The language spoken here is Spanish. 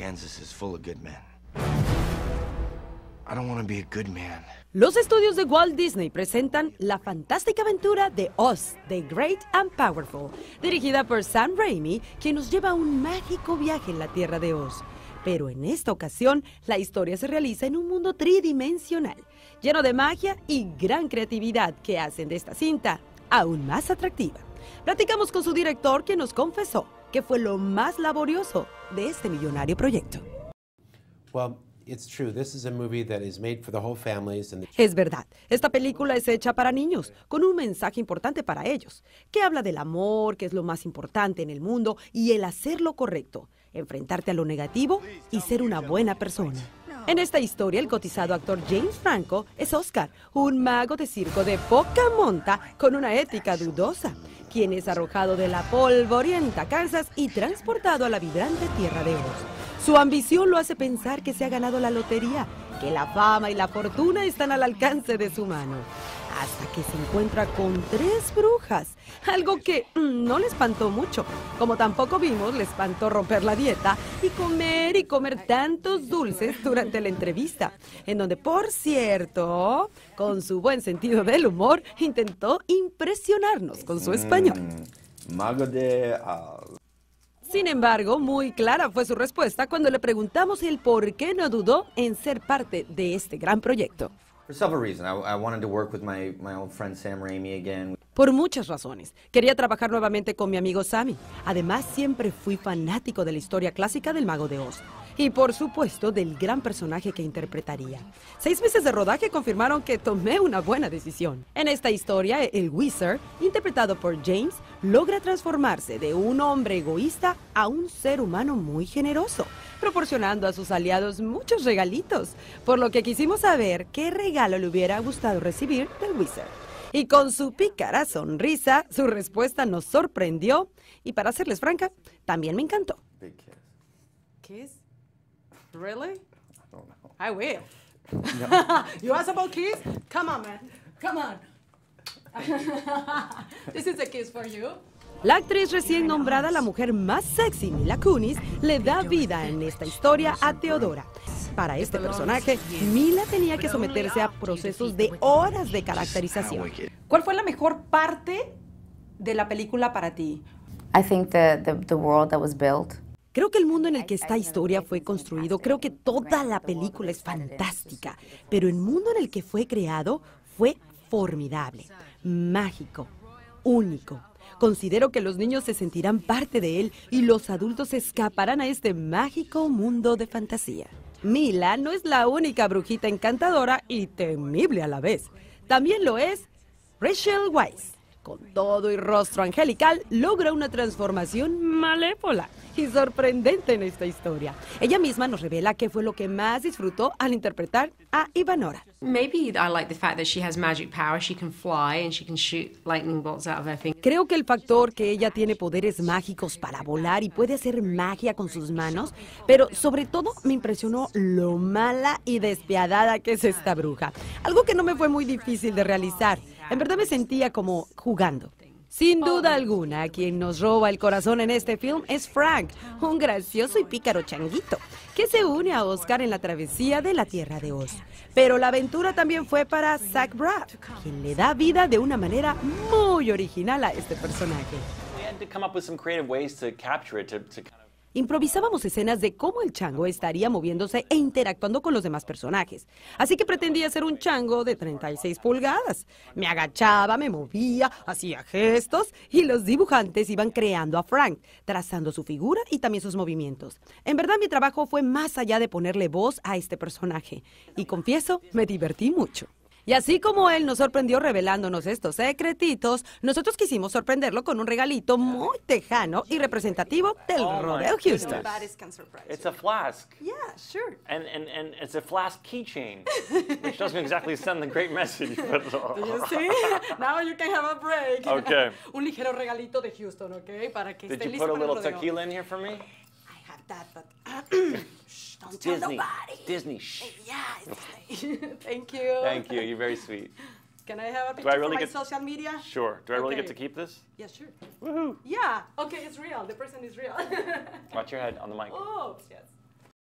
Kansas is full of good men. I don't want to be a good man. Los estudios de Walt Disney presentan la fantástica aventura de Oz, The Great and Powerful, dirigida por Sam Raimi, que nos lleva a un mágico viaje en la tierra de Oz. Pero en esta ocasión, la historia se realiza en un mundo tridimensional, lleno de magia y gran creatividad que hacen de esta cinta aún más atractiva. Platicamos con su director, que nos confesó que fue lo más laborioso de este millonario proyecto. Es verdad. Esta película es hecha para niños, con un mensaje importante para ellos, que habla del amor, que es lo más importante en el mundo, y el hacer lo correcto, enfrentarte a lo negativo y ser una buena persona. En esta historia, el cotizado actor James Franco es Oscar, un mago de circo de poca monta con una ética dudosa, quien es arrojado de la polvorienta Kansas y transportado a la vibrante Tierra de Oz. Su ambición lo hace pensar que se ha ganado la lotería, que la fama y la fortuna están al alcance de su mano hasta que se encuentra con tres brujas, algo que mm, no le espantó mucho. Como tampoco vimos, le espantó romper la dieta y comer y comer tantos dulces durante la entrevista, en donde, por cierto, con su buen sentido del humor, intentó impresionarnos con su español. Mm, ah, Sin embargo, muy clara fue su respuesta cuando le preguntamos el por qué no dudó en ser parte de este gran proyecto. Por muchas razones. Quería trabajar nuevamente con mi amigo Sammy. Además, siempre fui fanático de la historia clásica del Mago de Oz y por supuesto del gran personaje que interpretaría. Seis meses de rodaje confirmaron que tomé una buena decisión. En esta historia, el Wizard, interpretado por James, logra transformarse de un hombre egoísta a un ser humano muy generoso, proporcionando a sus aliados muchos regalitos, por lo que quisimos saber qué regalo le hubiera gustado recibir del Wizard. Y con su pícara sonrisa, su respuesta nos sorprendió y para serles franca, también me encantó. ¿Qué es? Really? I don't know. I will. you ask about keys? Come on, man. Come on. This is a kiss for you. La actriz recién nombrada la mujer más sexy, Mila Kunis, le da vida en esta historia a Teodora. Para este personaje, Mila tenía que someterse a procesos de horas de caracterización. ¿Cuál fue la mejor parte de la película para ti? I think the, the, the world that was built. Creo que el mundo en el que esta historia fue construido, creo que toda la película es fantástica, pero el mundo en el que fue creado fue formidable, mágico, único. Considero que los niños se sentirán parte de él y los adultos escaparán a este mágico mundo de fantasía. Mila no es la única brujita encantadora y temible a la vez. También lo es Rachel Weisz todo y rostro angelical, logra una transformación malévola y sorprendente en esta historia. Ella misma nos revela qué fue lo que más disfrutó al interpretar a Ivanora. Creo que el factor que ella tiene poderes mágicos para volar y puede hacer magia con sus manos, pero sobre todo me impresionó lo mala y despiadada que es esta bruja, algo que no me fue muy difícil de realizar. En verdad me sentía como jugando. Sin duda alguna, quien nos roba el corazón en este film es Frank, un gracioso y pícaro changuito, que se une a Oscar en la travesía de la Tierra de Oz. Pero la aventura también fue para Zach Braff, quien le da vida de una manera muy original a este personaje improvisábamos escenas de cómo el chango estaría moviéndose e interactuando con los demás personajes. Así que pretendía ser un chango de 36 pulgadas. Me agachaba, me movía, hacía gestos y los dibujantes iban creando a Frank, trazando su figura y también sus movimientos. En verdad mi trabajo fue más allá de ponerle voz a este personaje y confieso, me divertí mucho. Y así como él nos sorprendió revelándonos estos secretitos, nosotros quisimos sorprenderlo con un regalito muy tejano y representativo del oh, Rodeo Houston. It's a flask. Yeah, sure. And, and, and it's a flask keychain, which doesn't exactly send the great message. But... Do you see? Now you can have a break. Okay. un ligero regalito de Houston, okay? Para que Did esté you put a little rodeo. tequila in here for that, but shh, don't it's tell Disney. nobody. Disney. Shh. Yeah, Disney. Thank you. Thank you. You're very sweet. Can I have a picture Do I really for my get, social media? Sure. Do I okay. really get to keep this? Yeah, sure. Woohoo! Yeah. Okay, it's real. The person is real. Watch your head on the mic. Oh, yes.